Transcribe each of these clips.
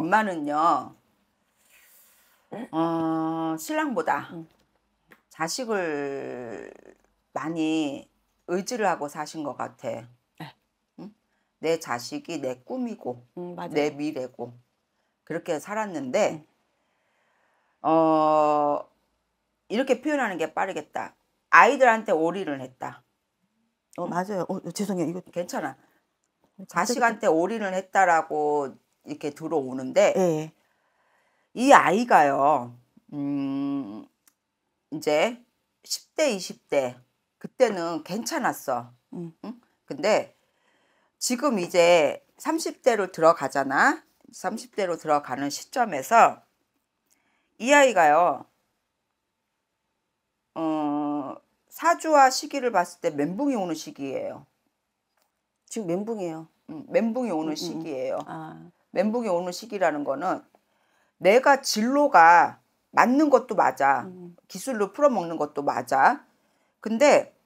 엄마는요, 어, 신랑보다 응. 자식을 많이 의지를 하고 사신 것 같아. 네. 응? 내 자식이 내 꿈이고, 응, 내 미래고, 그렇게 살았는데, 어, 이렇게 표현하는 게 빠르겠다. 아이들한테 올인을 했다. 어, 맞아요. 어, 죄송해요. 이거 괜찮아. 어, 자식한테 오리를 했다라고 이렇게 들어오는데 네. 이 아이가요. 음 이제 10대 20대 그때는 괜찮았어. 음. 응? 근데 지금 이제 30대로 들어가잖아. 30대로 들어가는 시점에서 이 아이가요. 어, 사주와 시기를 봤을 때 멘붕이 오는 시기예요. 지금 멘붕이에요. 응, 멘붕이 오는 음, 음. 시기예요. 아. 멘붕이 오는 시기라는 거는 내가 진로가 맞는 것도 맞아. 음. 기술로 풀어먹는 것도 맞아. 근데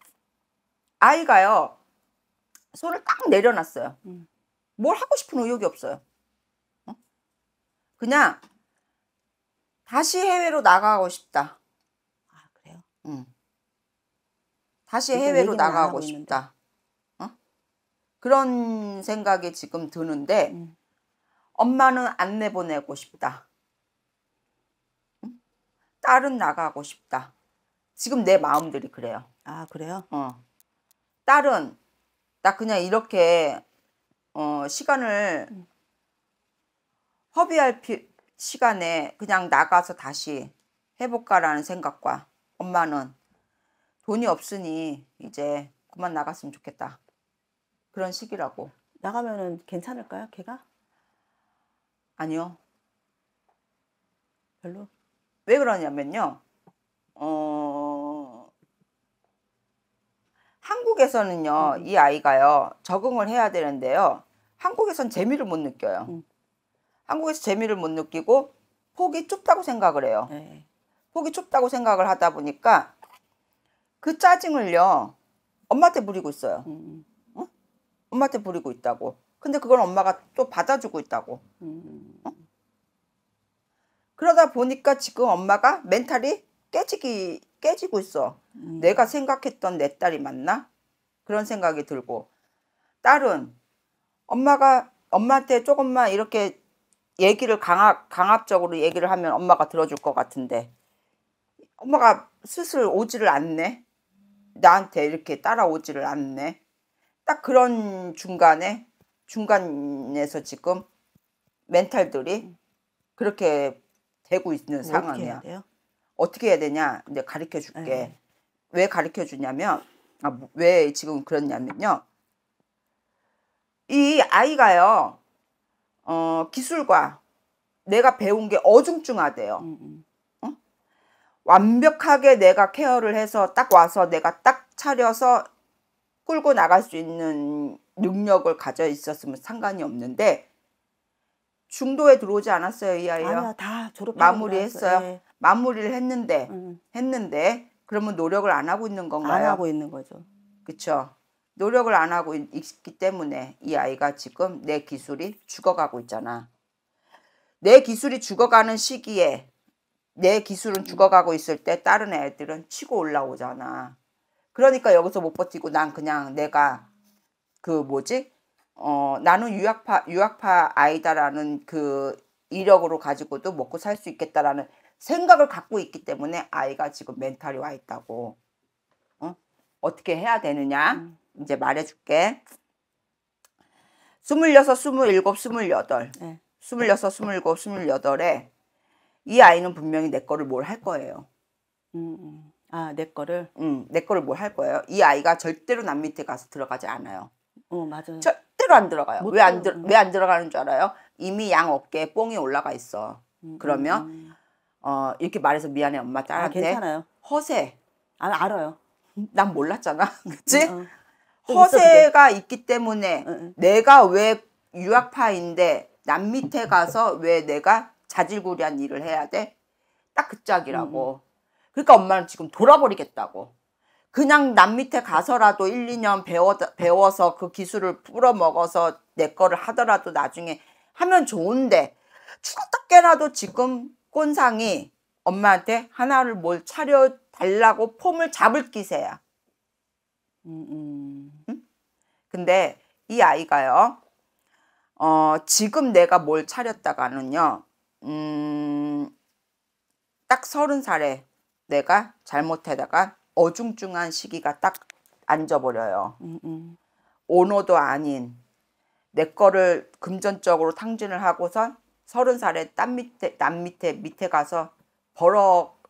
아이가요, 손을 딱 내려놨어요. 음. 뭘 하고 싶은 의욕이 없어요. 어? 그냥 다시 해외로 나가고 싶다. 아, 그래요? 응. 다시 그러니까 해외로 나가고 싶다. 어? 그런 생각이 지금 드는데, 음. 엄마는 안 내보내고 싶다. 딸은 나가고 싶다. 지금 내 마음들이 그래요. 아 그래요? 어. 딸은 나 그냥 이렇게 어, 시간을 허비할 피, 시간에 그냥 나가서 다시 해볼까라는 생각과 엄마는 돈이 없으니 이제 그만 나갔으면 좋겠다. 그런 시기라고. 나가면은 괜찮을까요, 걔가? 아니요. 별로? 왜 그러냐면요. 어... 한국에서는요, 음. 이 아이가요, 적응을 해야 되는데요. 한국에선 재미를 못 느껴요. 음. 한국에서 재미를 못 느끼고 폭이 좁다고 생각을 해요. 네. 폭이 좁다고 생각을 하다 보니까 그 짜증을요, 엄마한테 부리고 있어요. 음. 응? 엄마한테 부리고 있다고. 근데 그걸 엄마가 또 받아주고 있다고. 음. 어? 그러다 보니까 지금 엄마가 멘탈이 깨지기 깨지고 있어. 음. 내가 생각했던 내 딸이 맞나? 그런 생각이 들고 딸은 엄마가 엄마한테 조금만 이렇게 얘기를 강압 강압적으로 얘기를 하면 엄마가 들어줄 것 같은데 엄마가 스스로 오지를 않네. 나한테 이렇게 따라오지를 않네. 딱 그런 중간에 중간에서 지금 멘탈들이 음. 그렇게 되고 있는 뭐 상황이야. 어떻게 해야, 어떻게 해야 되냐? 이제 가르쳐 줄게. 네. 왜 가르쳐 주냐면 아, 뭐, 왜 지금 그러냐면요. 이 아이가요. 어, 기술과 내가 배운 게 어중중하대요. 음. 음. 완벽하게 내가 케어를 해서 딱 와서 내가 딱 차려서 끌고 나갈 수 있는 능력을 가져 있었으면 상관이 없는데 중도에 들어오지 않았어요 이 아이요. 아니야 다 졸업 마무리했어요. 예. 마무리를 했는데 음. 했는데 그러면 노력을 안 하고 있는 건가요? 안 하고 있는 거죠. 그렇죠. 노력을 안 하고 있기 때문에 이 아이가 지금 내 기술이 죽어가고 있잖아. 내 기술이 죽어가는 시기에 내 기술은 죽어가고 있을 때 다른 애들은 치고 올라오잖아. 그러니까 여기서 못 버티고 난 그냥 내가 그 뭐지 어 나는 유학파 유학파 아이다라는 그 이력으로 가지고도 먹고 살 수 있겠다라는 생각을 갖고 있기 때문에 아이가 지금 멘탈이 와 있다고 어? 어떻게 해야 되느냐 음. 이제 말해줄게 스물여섯 스물일곱 스물여덟 네. 스물여섯 스물일곱 스물여덟에 이 아이는 분명히 내 거를 뭘 할 거예요 음, 음. 아내 거를? 응내 음, 거를 뭘 할 거예요 이 아이가 절대로 남 밑에 가서 들어가지 않아요 어, 맞아요. 절대로 안 들어가요. 왜 안 들어 왜 안 들어가는 줄 알아요? 이미 양 어깨에 뽕이 올라가 있어. 음, 음, 그러면 음. 어, 이렇게 말해서 미안해 엄마 아, 딸한테. 아, 괜찮아요. 허세. 아, 알아요. 난 몰랐잖아. 그치? 음, 어. 허세가 있기 때문에 응, 응. 내가 왜 유학파인데 남 밑에 가서 왜 내가 자질구레한 일을 해야 돼? 딱 그 짝이라고. 응. 음, 그러니까 엄마는 지금 돌아버리겠다고. 그냥 남 밑에 가서라도 1, 2년 배워, 배워서 그 기술을 풀어먹어서 내 거를 하더라도 나중에 하면 좋은데 어떻게라도 지금 꼰상이 엄마한테 하나를 뭘 차려달라고 폼을 잡을 기세야. 음, 음. 근데 이 아이가요, 어, 지금 내가 뭘 차렸다가는요, 음, 딱 서른 살에 내가 잘못하다가 어중중한 시기가 딱 앉아버려요. 음, 음. 오너도 아닌 내 거를 금전적으로 탕진을 하고선 서른 살에 땀 밑에 땀 밑에 밑에 가서 버럭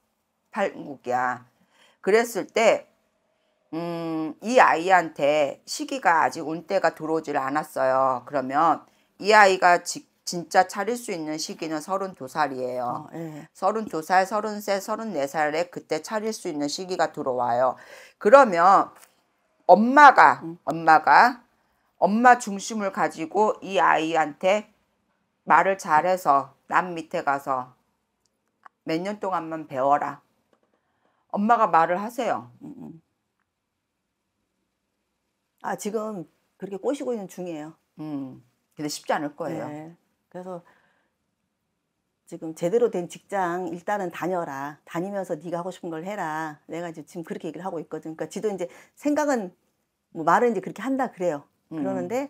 팔국이야. 그랬을 때 음, 이 아이한테 시기가 아직 운때가 들어오질 않았어요. 그러면 이 아이가 직, 진짜 차릴 수 있는 시기는 32살이에요. 어, 아, 예. 32살, 33살, 34살에 그때 차릴 수 있는 시기가 들어와요. 그러면 엄마가 음. 엄마가 엄마 중심을 가지고 이 아이한테 말을 잘해서 남 밑에 가서 몇 년 동안만 배워라. 엄마가 말을 하세요. 음, 음. 아 지금 그렇게 꼬시고 있는 중이에요. 음. 근데 쉽지 않을 거예요. 네. 그래서 지금 제대로 된 직장 일단은 다녀라. 다니면서 네가 하고 싶은 걸 해라. 내가 이제 지금 그렇게 얘기를 하고 있거든. 그러니까 지도 이제 생각은 뭐 말은 이제 그렇게 한다 그래요. 음. 그러는데 음.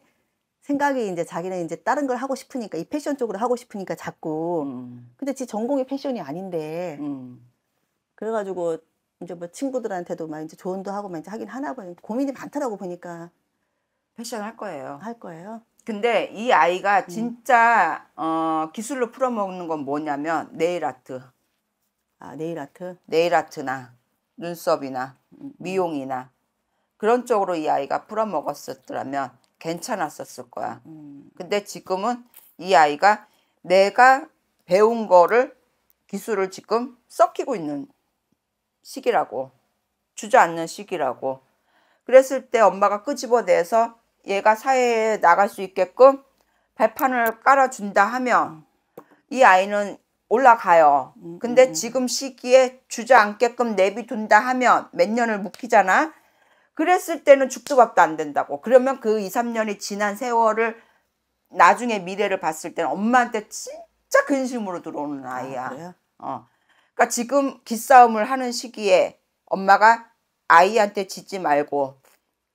생각이 이제 자기는 이제 다른 걸 하고 싶으니까 이 패션 쪽으로 하고 싶으니까 자꾸. 음. 근데 지 전공이 패션이 아닌데. 음. 그래가지고 이제 뭐 친구들한테도 막 이제 조언도 하고 막 이제 하긴 하나 봐요. 고민이 많더라고 보니까. 패션 할 거예요. 할 거예요. 근데 이 아이가 음. 진짜 음. 어, 기술로 풀어먹는 건 뭐냐면 네일 아트. 아 네일 아트? 네일 아트나 눈썹이나 미용이나 그런 쪽으로 이 아이가 풀어먹었었더라면 괜찮았었을 거야. 음. 근데 지금은 이 아이가 내가 배운 거를 기술을 지금 썩히고 있는 시기라고 주저앉는 시기라고 그랬을 때 엄마가 끄집어내서 얘가 사회에 나갈 수 있게끔 발판을 깔아준다 하면 이 아이는 올라가요. 근데 음. 지금 시기에 주저앉게끔 내비둔다 하면 몇 년을 묵히잖아. 그랬을 때는 죽도 밥도 안 된다고. 그러면 그 2, 3년이 지난 세월을 나중에 미래를 봤을 때는 엄마한테 진짜 근심으로 들어오는 아, 아이야. 아, 어. 그러니까 지금 기싸움을 하는 시기에 엄마가 아이한테 짖지 말고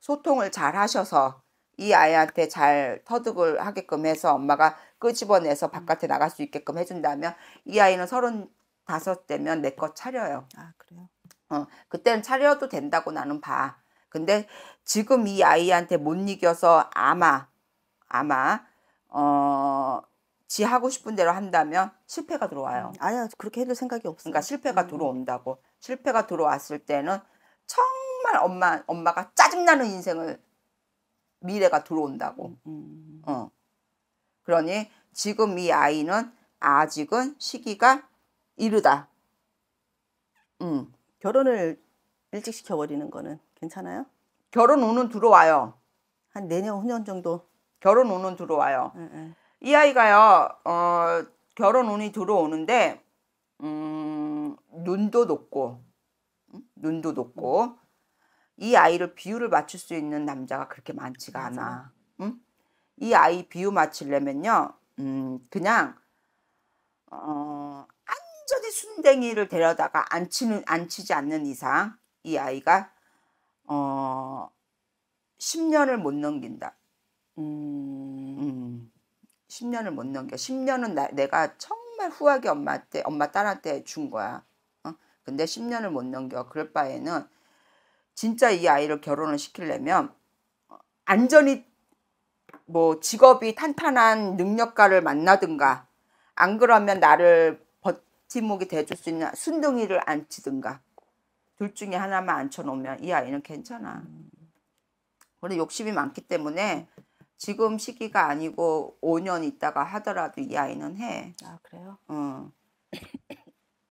소통을 잘 하셔서 이 아이한테 잘 터득을 하게끔 해서 엄마가 끄집어내서 음. 바깥에 나갈 수 있게끔 해준다면 이 아이는 서른 다섯 되면 내 거 차려요. 아 그래요? 어 그때는 차려도 된다고 나는 봐. 근데 지금 이 아이한테 못 이겨서 아마 아마 어. 지 하고 싶은 대로 한다면 실패가 들어와요. 음, 아니야 그렇게 해도 생각이 없어. 그러니까 실패가 음. 들어온다고. 실패가 들어왔을 때는 정말 엄마 엄마가 짜증나는 인생을 미래가 들어온다고. 음. 음. 어. 그러니 지금 이 아이는 아직은 시기가 이르다. 음. 결혼을 일찍 시켜버리는 거는 괜찮아요? 결혼 운은 들어와요. 한 내년 후년 정도. 결혼 운은 들어와요. 응, 응. 이 아이가요. 어, 결혼 운이 들어오는데 음, 눈도 높고 눈도 높고 이 아이를 비유를 맞출 수 있는 남자가 그렇게 많지가 않아. 응? 이 아이 비유 맞추려면요, 음, 그냥, 어, 완전히 순댕이를 데려다가 안치는, 안치지 않는 이상, 이 아이가, 어, 10년을 못 넘긴다. 음, 10년을 못 넘겨. 10년은 나, 내가 정말 후하게 엄마한테, 엄마 딸한테 준 거야. 어? 근데 10년을 못 넘겨. 그럴 바에는 진짜 이 아이를 결혼을 시키려면 안전이 뭐 직업이 탄탄한 능력가를 만나든가 안 그러면 나를 버팀목이 돼줄 수 있는 순둥이를 앉히든가 둘 중에 하나만 앉혀놓으면 이 아이는 괜찮아. 그런 욕심이 많기 때문에 지금 시기가 아니고 5년 있다가 하더라도 이 아이는 해. 아 그래요? 어.